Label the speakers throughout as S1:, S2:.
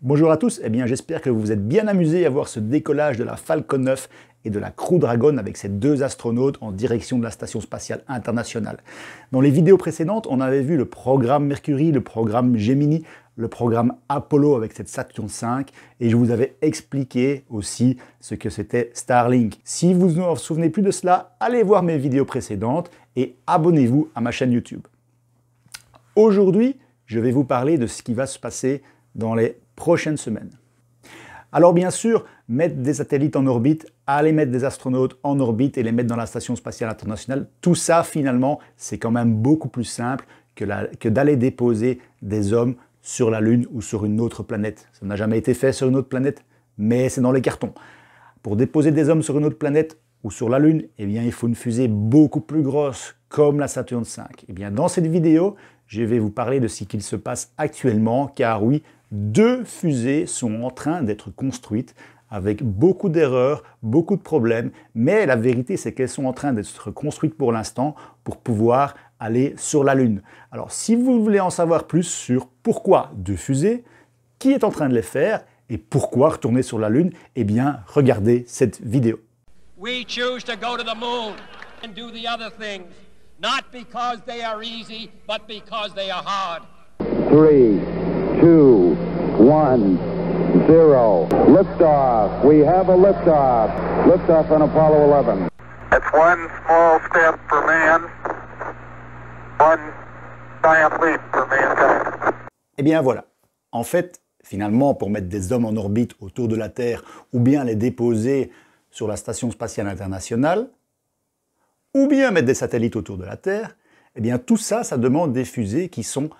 S1: Bonjour à tous, eh bien j'espère que vous vous êtes bien amusés à voir ce décollage de la Falcon 9 et de la Crew Dragon avec ces deux astronautes en direction de la Station Spatiale Internationale. Dans les vidéos précédentes, on avait vu le programme Mercury, le programme Gemini, le programme Apollo avec cette Saturn V et je vous avais expliqué aussi ce que c'était Starlink. Si vous ne vous souvenez plus de cela, allez voir mes vidéos précédentes et abonnez-vous à ma chaîne YouTube. Aujourd'hui, je vais vous parler de ce qui va se passer dans les Prochaine semaine. Alors bien sûr, mettre des satellites en orbite, aller mettre des astronautes en orbite et les mettre dans la Station spatiale internationale, tout ça finalement, c'est quand même beaucoup plus simple que, d'aller déposer des hommes sur la Lune ou sur une autre planète. Ça n'a jamais été fait sur une autre planète, mais c'est dans les cartons. Pour déposer des hommes sur une autre planète ou sur la Lune, eh bien, il faut une fusée beaucoup plus grosse, comme la Saturne V. Eh bien, dans cette vidéo, je vais vous parler de ce qu'il se passe actuellement, car oui, deux fusées sont en train d'être construites avec beaucoup d'erreurs, beaucoup de problèmes, mais la vérité c'est qu'elles sont en train d'être construites pour l'instant pour pouvoir aller sur la Lune. Alors si vous voulez en savoir plus sur pourquoi deux fusées, qui est en train de les faire et pourquoi retourner sur la Lune, eh bien regardez cette vidéo one, zero. Liftoff. We have a liftoff. Liftoff on Apollo 11. That's one small step for man, one giant leap for mankind. Eh bien voilà. En fait, finalement, pour mettre des hommes en orbite autour de la Terre ou bien les déposer sur la Station spatiale internationale, ou bien mettre des satellites autour de la Terre, eh bien tout ça, ça demande des fusées qui sont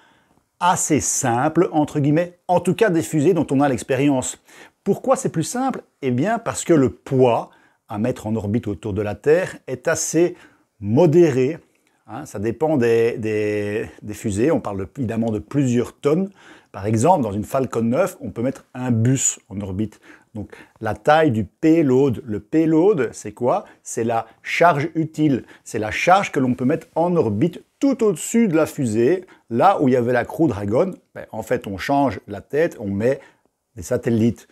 S1: assez simple, entre guillemets, en tout cas des fusées dont on a l'expérience. Pourquoi c'est plus simple Eh bien parce que le poids à mettre en orbite autour de la Terre est assez modéré. Hein, ça dépend des, des, fusées, on parle évidemment de plusieurs tonnes. Par exemple, dans une Falcon 9, on peut mettre un bus en orbite. Donc la taille du payload. Le payload, c'est quoi C'est la charge utile. C'est la charge que l'on peut mettre en orbite tout au-dessus de la fusée, là où il y avait la Crew Dragon. Ben, en fait, on change la tête, on met des satellites.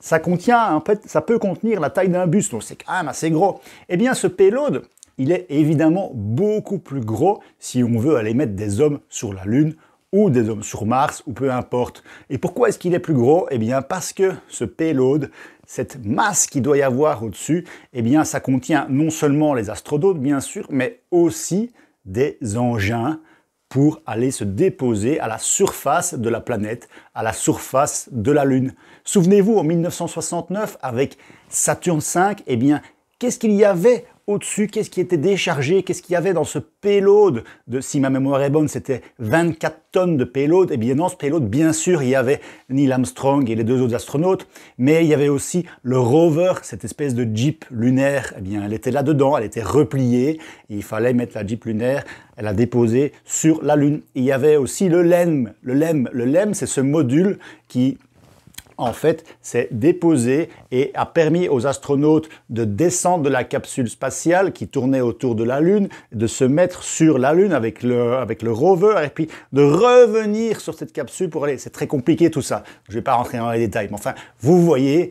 S1: Ça contient, en fait, ça peut contenir la taille d'un bus, donc c'est quand assez gros. Eh bien, ce payload, il est évidemment beaucoup plus gros si on veut aller mettre des hommes sur la Lune ou des hommes sur Mars, ou peu importe. Et pourquoi est-ce qu'il est plus gros Eh bien parce que ce payload, cette masse qu'il doit y avoir au-dessus, eh bien ça contient non seulement les astronautes, bien sûr, mais aussi des engins pour aller se déposer à la surface de la planète, à la surface de la Lune. Souvenez-vous, en 1969, avec Saturne V, eh bien, qu'est-ce qu'il y avait au-dessus, qu'est-ce qui était déchargé, qu'est-ce qu'il y avait dans ce payload de, si ma mémoire est bonne, c'était 24 tonnes de payload. et eh bien dans ce payload, bien sûr, il y avait Neil Armstrong et les deux autres astronautes, mais il y avait aussi le rover, cette espèce de jeep lunaire. Eh bien, elle était là-dedans, elle était repliée, il fallait mettre la jeep lunaire, elle a déposé sur la Lune. il y avait aussi le LEM. Le LEM, le LEM c'est ce module qui en fait, c'est déposé et a permis aux astronautes de descendre de la capsule spatiale qui tournait autour de la Lune, de se mettre sur la Lune avec le, avec le rover et puis de revenir sur cette capsule pour aller. C'est très compliqué tout ça. Je ne vais pas rentrer dans les détails, mais enfin, vous voyez,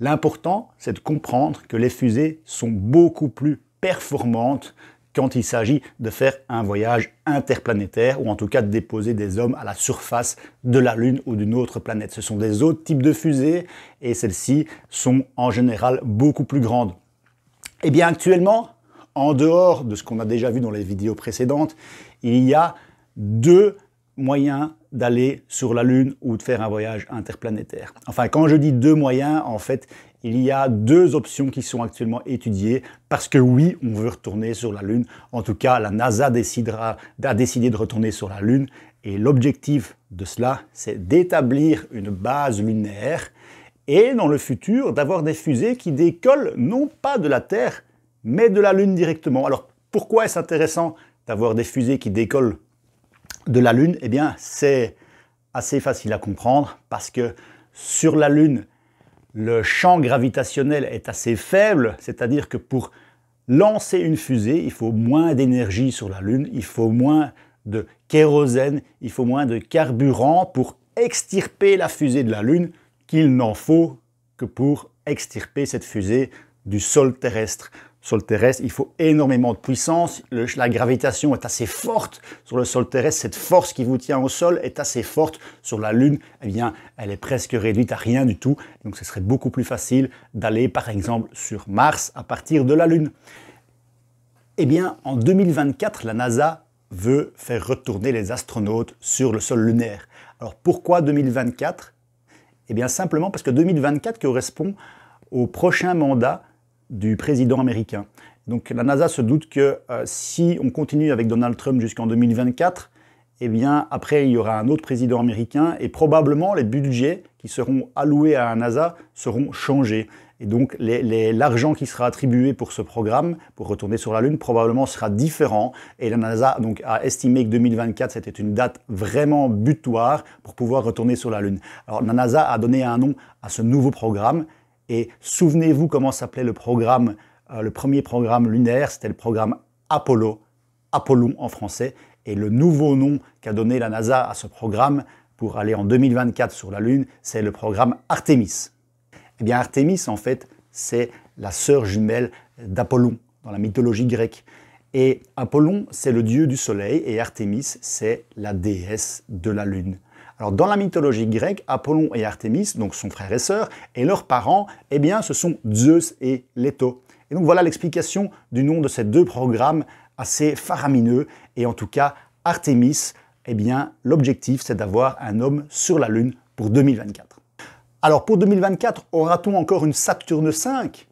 S1: l'important, c'est de comprendre que les fusées sont beaucoup plus performantes quand il s'agit de faire un voyage interplanétaire ou en tout cas de déposer des hommes à la surface de la Lune ou d'une autre planète. Ce sont des autres types de fusées et celles-ci sont en général beaucoup plus grandes. Et eh bien actuellement, en dehors de ce qu'on a déjà vu dans les vidéos précédentes, il y a deux moyens d'aller sur la Lune ou de faire un voyage interplanétaire. Enfin, quand je dis deux moyens, en fait, il y a deux options qui sont actuellement étudiées, parce que oui, on veut retourner sur la Lune. En tout cas, la NASA décidera, a décidé de retourner sur la Lune, et l'objectif de cela, c'est d'établir une base lunaire, et dans le futur, d'avoir des fusées qui décollent non pas de la Terre, mais de la Lune directement. Alors, pourquoi est-ce intéressant d'avoir des fusées qui décollent de la Lune, eh bien, c'est assez facile à comprendre parce que sur la Lune, le champ gravitationnel est assez faible, c'est-à-dire que pour lancer une fusée, il faut moins d'énergie sur la Lune, il faut moins de kérosène, il faut moins de carburant pour extirper la fusée de la Lune qu'il n'en faut que pour extirper cette fusée du sol terrestre. Sol terrestre, il faut énormément de puissance. la gravitation est assez forte sur le sol terrestre. Cette force qui vous tient au sol est assez forte. Sur la Lune, eh bien, elle est presque réduite à rien du tout. Donc, ce serait beaucoup plus facile d'aller, par exemple, sur Mars à partir de la Lune. Eh bien, en 2024, la NASA veut faire retourner les astronautes sur le sol lunaire. Alors, pourquoi 2024 Eh bien, simplement parce que 2024 correspond au prochain mandat du président américain. Donc la NASA se doute que euh, si on continue avec Donald Trump jusqu'en 2024, eh bien après il y aura un autre président américain et probablement les budgets qui seront alloués à la NASA seront changés. Et donc l'argent qui sera attribué pour ce programme, pour retourner sur la Lune, probablement sera différent. Et la NASA donc, a estimé que 2024, c'était une date vraiment butoir pour pouvoir retourner sur la Lune. Alors la NASA a donné un nom à ce nouveau programme, et souvenez-vous comment s'appelait le programme, euh, le premier programme lunaire, c'était le programme Apollo, Apollon en français. Et le nouveau nom qu'a donné la NASA à ce programme pour aller en 2024 sur la Lune, c'est le programme Artemis. Eh bien, Artemis, en fait, c'est la sœur jumelle d'Apollon dans la mythologie grecque. Et Apollon, c'est le dieu du soleil, et Artemis, c'est la déesse de la lune. Alors dans la mythologie grecque, Apollon et Artemis, donc son frère et sœur, et leurs parents, eh bien ce sont Zeus et Leto. Et donc voilà l'explication du nom de ces deux programmes assez faramineux. Et en tout cas, Artemis, eh bien l'objectif c'est d'avoir un homme sur la Lune pour 2024. Alors pour 2024, aura-t-on encore une Saturne 5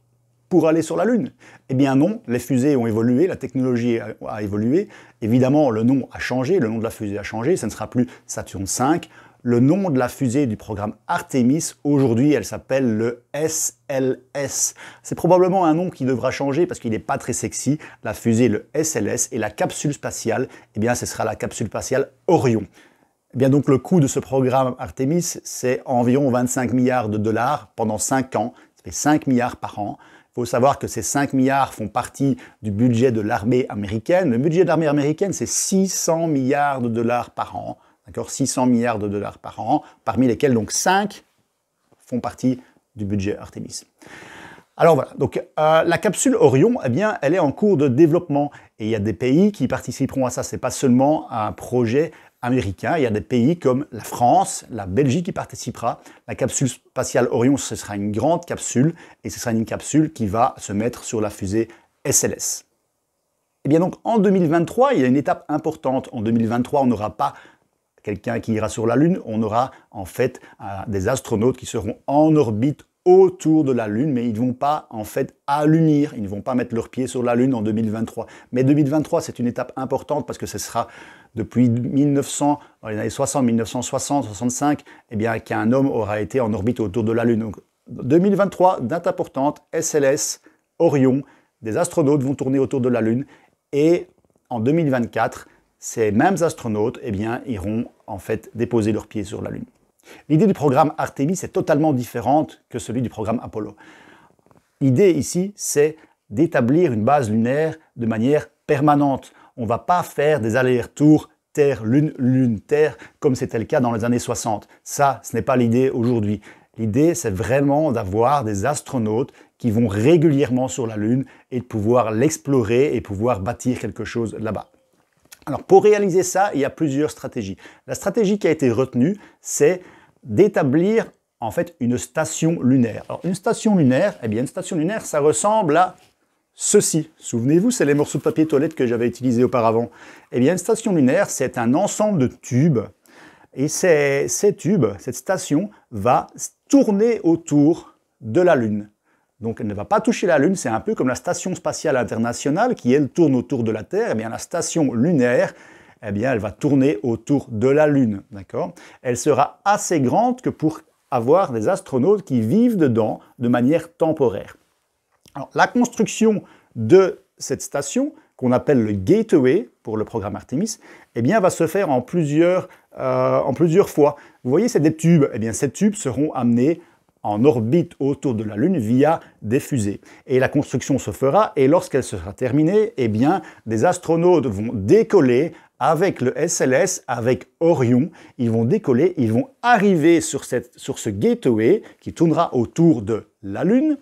S1: pour aller sur la Lune Eh bien non, les fusées ont évolué, la technologie a, évolué. Évidemment, le nom a changé, le nom de la fusée a changé, ça ne sera plus Saturn V. Le nom de la fusée du programme Artemis, aujourd'hui, elle s'appelle le SLS. C'est probablement un nom qui devra changer parce qu'il n'est pas très sexy. La fusée, le SLS, et la capsule spatiale, eh bien, ce sera la capsule spatiale Orion. Eh bien donc le coût de ce programme Artemis, c'est environ 25 milliards de dollars pendant 5 ans. Ça fait 5 milliards par an faut savoir que ces 5 milliards font partie du budget de l'armée américaine. Le budget de l'armée américaine, c'est 600 milliards de dollars par an. D'accord 600 milliards de dollars par an, parmi lesquels donc 5 font partie du budget Artemis. Alors voilà, donc euh, la capsule Orion, eh bien, elle est en cours de développement et il y a des pays qui participeront à ça. C'est pas seulement un projet américains. Il y a des pays comme la France, la Belgique qui participera. La capsule spatiale Orion, ce sera une grande capsule et ce sera une capsule qui va se mettre sur la fusée SLS. Et eh bien donc en 2023, il y a une étape importante. En 2023, on n'aura pas quelqu'un qui ira sur la Lune, on aura en fait euh, des astronautes qui seront en orbite autour de la Lune, mais ils ne vont pas en fait à ils ne vont pas mettre leurs pieds sur la Lune en 2023. Mais 2023, c'est une étape importante parce que ce sera depuis 1900, années 60, 1960, 1965, bien, qu'un homme aura été en orbite autour de la Lune. 2023, date importante, SLS, Orion, des astronautes vont tourner autour de la Lune et en 2024, ces mêmes astronautes eh bien, iront en fait déposer leurs pieds sur la Lune. L'idée du programme Artemis est totalement différente que celui du programme Apollo. L'idée ici, c'est d'établir une base lunaire de manière permanente. On ne va pas faire des allers-retours Terre, Lune, Lune, Terre, comme c'était le cas dans les années 60. Ça, ce n'est pas l'idée aujourd'hui. L'idée, c'est vraiment d'avoir des astronautes qui vont régulièrement sur la Lune et de pouvoir l'explorer et pouvoir bâtir quelque chose là-bas. Alors pour réaliser ça, il y a plusieurs stratégies. La stratégie qui a été retenue, c'est d'établir en fait une station lunaire. Alors une station lunaire, eh bien une station lunaire, ça ressemble à Ceci, souvenez-vous, c'est les morceaux de papier toilette que j'avais utilisés auparavant. Eh bien, une station lunaire, c'est un ensemble de tubes. Et ces, ces tubes, cette station, va tourner autour de la Lune. Donc elle ne va pas toucher la Lune, c'est un peu comme la station spatiale internationale qui, elle, tourne autour de la Terre. Eh bien, la station lunaire, eh bien, elle va tourner autour de la Lune, d'accord Elle sera assez grande que pour avoir des astronautes qui vivent dedans de manière temporaire la construction de cette station, qu'on appelle le gateway pour le programme Artemis, eh bien, va se faire euh, en plusieurs, fois. Vous voyez, c'est des tubes. Eh bien, ces tubes seront amenés en orbite autour de la Lune via des fusées. Et la construction se fera, et lorsqu'elle sera terminée, eh bien, des astronautes vont décoller avec le SLS, avec Orion. Ils vont décoller, ils vont arriver sur, sur ce gateway qui tournera autour de la Lune,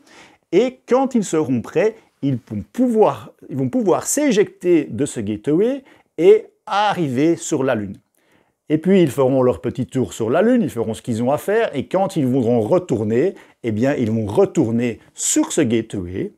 S1: et quand ils seront prêts, ils vont pouvoir, ils vont pouvoir s'éjecter de ce gateway et arriver sur la Lune. Et puis ils feront leur petit tour sur la Lune, ils feront ce qu'ils ont à faire, et quand ils voudront retourner, eh bien ils vont retourner sur ce gateway,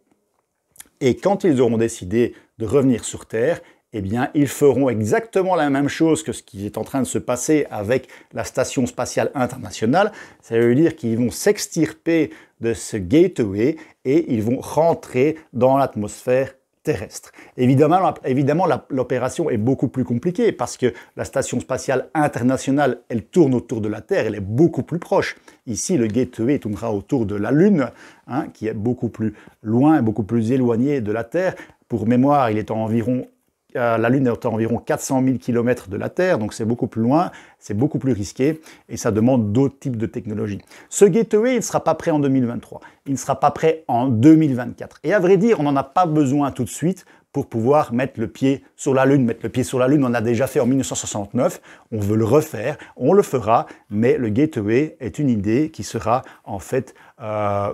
S1: et quand ils auront décidé de revenir sur Terre, eh bien, ils feront exactement la même chose que ce qui est en train de se passer avec la Station spatiale internationale. Ça veut dire qu'ils vont s'extirper de ce gateway et ils vont rentrer dans l'atmosphère terrestre. Évidemment, évidemment l'opération est beaucoup plus compliquée parce que la station spatiale internationale, elle tourne autour de la Terre, elle est beaucoup plus proche. Ici, le Gateway tournera autour de la Lune, hein, qui est beaucoup plus loin, beaucoup plus éloignée de la Terre. Pour mémoire, il est à environ euh, la Lune est à environ 400 000 km de la Terre, donc c'est beaucoup plus loin, c'est beaucoup plus risqué, et ça demande d'autres types de technologies. Ce Gateway, il ne sera pas prêt en 2023, il ne sera pas prêt en 2024. Et à vrai dire, on n'en a pas besoin tout de suite pour pouvoir mettre le pied sur la Lune. Mettre le pied sur la Lune, on a déjà fait en 1969, on veut le refaire, on le fera, mais le Gateway est une idée qui sera en fait euh,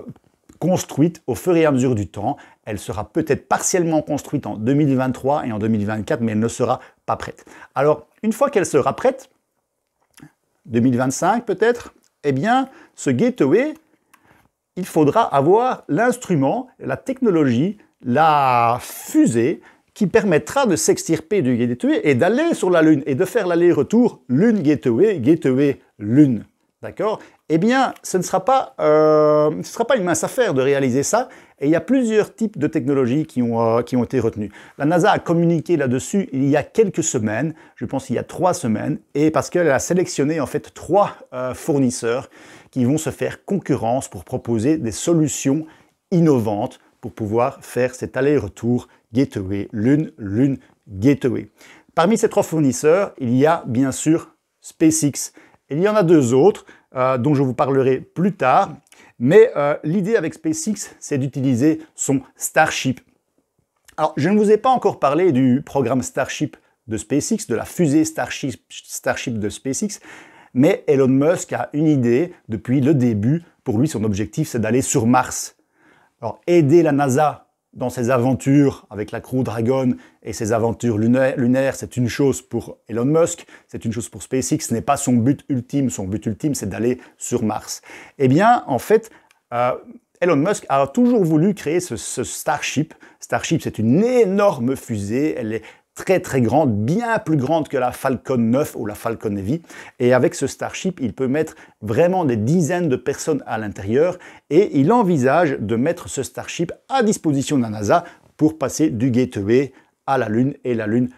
S1: construite au fur et à mesure du temps. Elle sera peut-être partiellement construite en 2023 et en 2024, mais elle ne sera pas prête. Alors, une fois qu'elle sera prête, 2025 peut-être, eh bien, ce gateway, il faudra avoir l'instrument, la technologie, la fusée qui permettra de s'extirper du gateway et d'aller sur la Lune et de faire l'aller-retour Lune-Gateway, Gateway-Lune. D'accord Eh bien, ce ne sera pas, euh, sera pas une mince affaire de réaliser ça il y a plusieurs types de technologies euh, qui ont, été retenues. La NASA a communiqué là-dessus il y a quelques semaines, je pense il y a trois semaines, et parce qu'elle a sélectionné en fait trois euh, fournisseurs qui vont se faire concurrence pour proposer des solutions innovantes pour pouvoir faire cet aller-retour gateway, lune, lune, gateway. Parmi ces trois fournisseurs, il y a bien sûr SpaceX. Il y en a deux autres euh, dont je vous parlerai plus tard. Mais euh, l'idée avec SpaceX, c'est d'utiliser son Starship. Alors, je ne vous ai pas encore parlé du programme Starship de SpaceX, de la fusée Starship, Starship de SpaceX, mais Elon Musk a une idée depuis le début. Pour lui, son objectif, c'est d'aller sur Mars. Alors, aider la NASA dans ses aventures avec la Crew Dragon et ses aventures lunaires, c'est une chose pour Elon Musk, c'est une chose pour SpaceX, ce n'est pas son but ultime. Son but ultime, c'est d'aller sur Mars. Eh bien, en fait, euh, Elon Musk a toujours voulu créer ce, ce Starship. Starship, c'est une énorme fusée. Elle est très très grande, bien plus grande que la Falcon 9 ou la Falcon Heavy. Et avec ce Starship, il peut mettre vraiment des dizaines de personnes à l'intérieur et il envisage de mettre ce Starship à disposition de la NASA pour passer du Gateway à la Lune et la Lune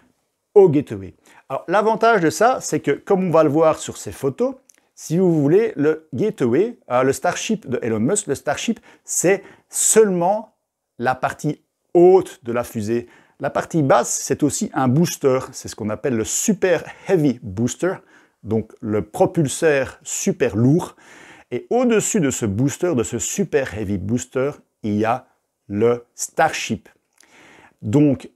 S1: au Gateway. Alors l'avantage de ça, c'est que comme on va le voir sur ces photos, si vous voulez, le Gateway, euh, le Starship de Elon Musk, le Starship, c'est seulement la partie haute de la fusée. La partie basse, c'est aussi un booster. C'est ce qu'on appelle le Super Heavy Booster, donc le propulseur super lourd. Et au-dessus de ce booster, de ce Super Heavy Booster, il y a le Starship. Donc,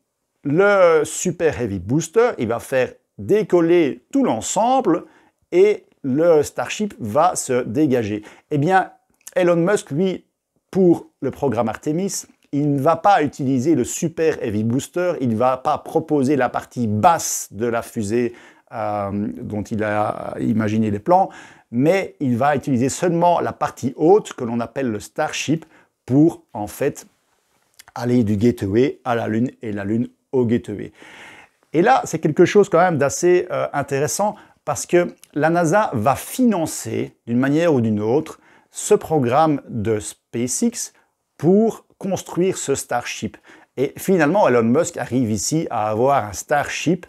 S1: le Super Heavy Booster, il va faire décoller tout l'ensemble et le Starship va se dégager. Eh bien, Elon Musk, lui, pour le programme Artemis, il ne va pas utiliser le super heavy booster, il ne va pas proposer la partie basse de la fusée euh, dont il a imaginé les plans, mais il va utiliser seulement la partie haute que l'on appelle le Starship pour en fait aller du Gateway à la Lune et la Lune au Gateway. Et là, c'est quelque chose quand même d'assez euh, intéressant parce que la NASA va financer d'une manière ou d'une autre ce programme de SpaceX pour construire ce Starship. Et finalement, Elon Musk arrive ici à avoir un Starship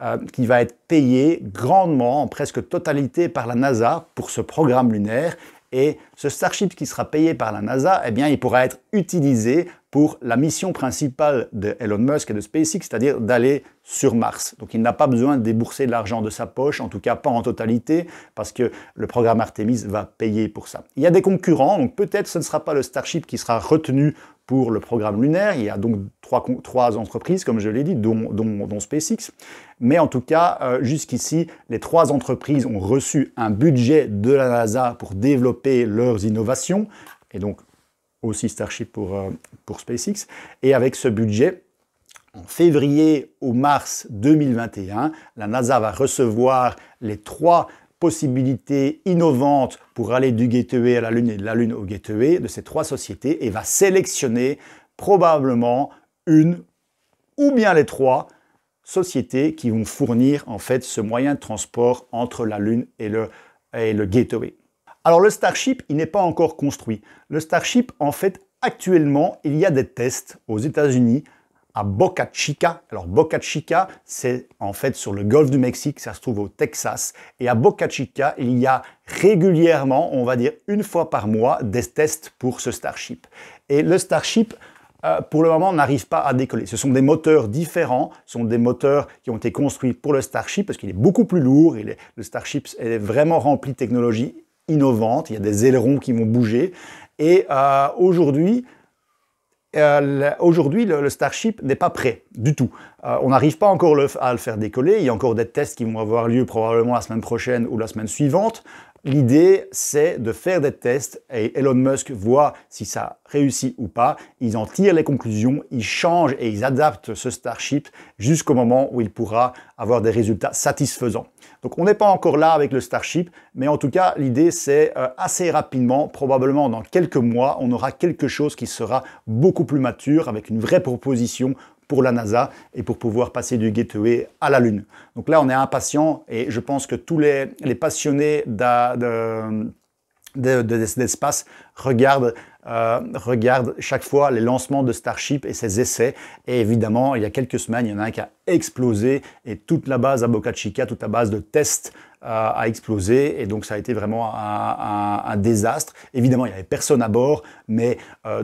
S1: euh, qui va être payé grandement, en presque totalité, par la NASA pour ce programme lunaire et ce Starship qui sera payé par la NASA, eh bien, il pourra être utilisé pour la mission principale de Elon Musk et de SpaceX, c'est-à-dire d'aller sur Mars. Donc il n'a pas besoin de débourser de l'argent de sa poche, en tout cas pas en totalité, parce que le programme Artemis va payer pour ça. Il y a des concurrents, donc peut-être ce ne sera pas le Starship qui sera retenu pour le programme lunaire. Il y a donc trois, trois entreprises, comme je l'ai dit, dont, SpaceX. Mais en tout cas, euh, jusqu'ici, les trois entreprises ont reçu un budget de la NASA pour développer leurs innovations, et donc aussi Starship pour, euh, pour SpaceX. Et avec ce budget, en février au mars 2021, la NASA va recevoir les trois possibilités innovantes pour aller du gateway à la Lune et de la Lune au gateway de ces trois sociétés et va sélectionner probablement une ou bien les trois sociétés qui vont fournir en fait ce moyen de transport entre la Lune et le, et le gateway. Alors le Starship, il n'est pas encore construit. Le Starship, en fait, actuellement, il y a des tests aux États-Unis à Boca Chica. Alors Boca Chica, c'est en fait sur le golfe du Mexique, ça se trouve au Texas. Et à Boca Chica, il y a régulièrement, on va dire une fois par mois, des tests pour ce Starship. Et le Starship, euh, pour le moment, n'arrive pas à décoller. Ce sont des moteurs différents, ce sont des moteurs qui ont été construits pour le Starship parce qu'il est beaucoup plus lourd. le Starship est vraiment rempli de technologies innovantes, il y a des ailerons qui vont bouger. Et euh, aujourd'hui, euh, aujourd'hui, le, Starship n'est pas prêt du tout. Euh, on n'arrive pas encore à le faire décoller. Il y a encore des tests qui vont avoir lieu probablement la semaine prochaine ou la semaine suivante. L'idée, c'est de faire des tests et Elon Musk voit si ça réussit ou pas. Ils en tirent les conclusions, ils changent et ils adaptent ce Starship jusqu'au moment où il pourra avoir des résultats satisfaisants. Donc on n'est pas encore là avec le Starship, mais en tout cas l'idée c'est euh, assez rapidement, probablement dans quelques mois, on aura quelque chose qui sera beaucoup plus mature avec une vraie proposition pour la NASA et pour pouvoir passer du Gateway à la Lune. Donc là, on est impatient et je pense que tous les, les passionnés d'espace euh, regardent chaque fois les lancements de Starship et ses essais. Et évidemment, il y a quelques semaines, il y en a un qui a explosé et toute la base à Boca Chica, toute la base de tests euh, a explosé. Et donc, ça a été vraiment un, désastre. Évidemment, il n'y avait personne à bord, mais euh,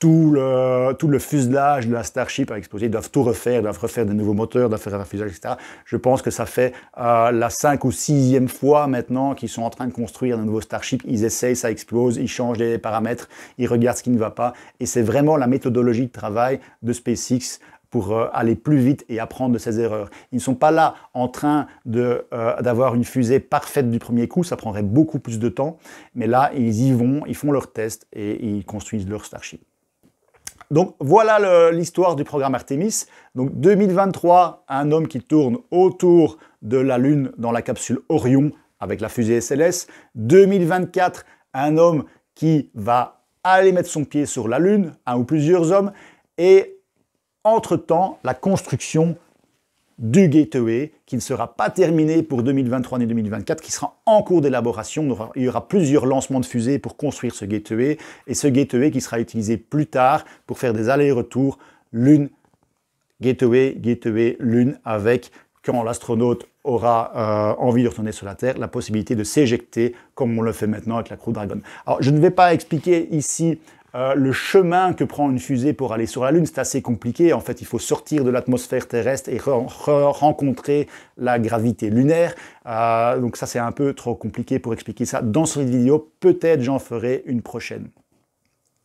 S1: tout le, tout le fuselage de la Starship a explosé. Ils doivent tout refaire, ils doivent refaire des nouveaux moteurs, ils doivent faire un fuselage, etc. Je pense que ça fait euh, la 5 ou sixième fois maintenant qu'ils sont en train de construire un nouveau Starship. Ils essayent, ça explose, ils changent les paramètres, ils regardent ce qui ne va pas. Et c'est vraiment la méthodologie de travail de SpaceX pour euh, aller plus vite et apprendre de ses erreurs. Ils ne sont pas là en train euh, d'avoir une fusée parfaite du premier coup, ça prendrait beaucoup plus de temps, mais là, ils y vont, ils font leurs tests et ils construisent leur Starship. Donc voilà l'histoire du programme Artemis. Donc 2023, un homme qui tourne autour de la Lune dans la capsule Orion avec la fusée SLS. 2024, un homme qui va aller mettre son pied sur la Lune, un ou plusieurs hommes. Et entre-temps, la construction du gateway qui ne sera pas terminé pour 2023 ni 2024, qui sera en cours d'élaboration. Il y aura plusieurs lancements de fusées pour construire ce gateway et ce gateway qui sera utilisé plus tard pour faire des allers-retours lune, gateway, gateway, lune avec quand l'astronaute aura euh, envie de retourner sur la Terre, la possibilité de s'éjecter comme on le fait maintenant avec la Crew Dragon. Alors, je ne vais pas expliquer ici euh, le chemin que prend une fusée pour aller sur la Lune, c'est assez compliqué. En fait, il faut sortir de l'atmosphère terrestre et rencontrer la gravité lunaire. Euh, donc ça, c'est un peu trop compliqué pour expliquer ça dans cette vidéo. Peut-être j'en ferai une prochaine.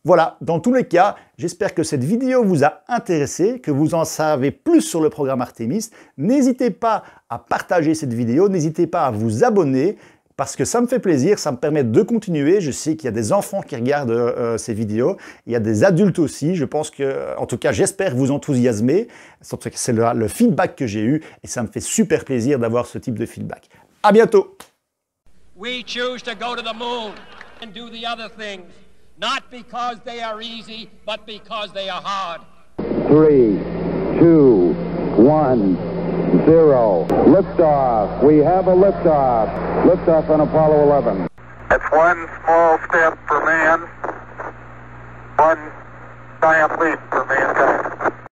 S1: Voilà, dans tous les cas, j'espère que cette vidéo vous a intéressé, que vous en savez plus sur le programme Artemis. N'hésitez pas à partager cette vidéo, n'hésitez pas à vous abonner parce que ça me fait plaisir, ça me permet de continuer. Je sais qu'il y a des enfants qui regardent euh, euh, ces vidéos, il y a des adultes aussi. Je pense que, euh, en tout cas, j'espère vous enthousiasmer. C'est le, feedback que j'ai eu et ça me fait super plaisir d'avoir ce type de feedback. À bientôt. zero. Liftoff. We have a liftoff. Liftoff on Apollo 11. That's one small step for man, one giant leap for mankind.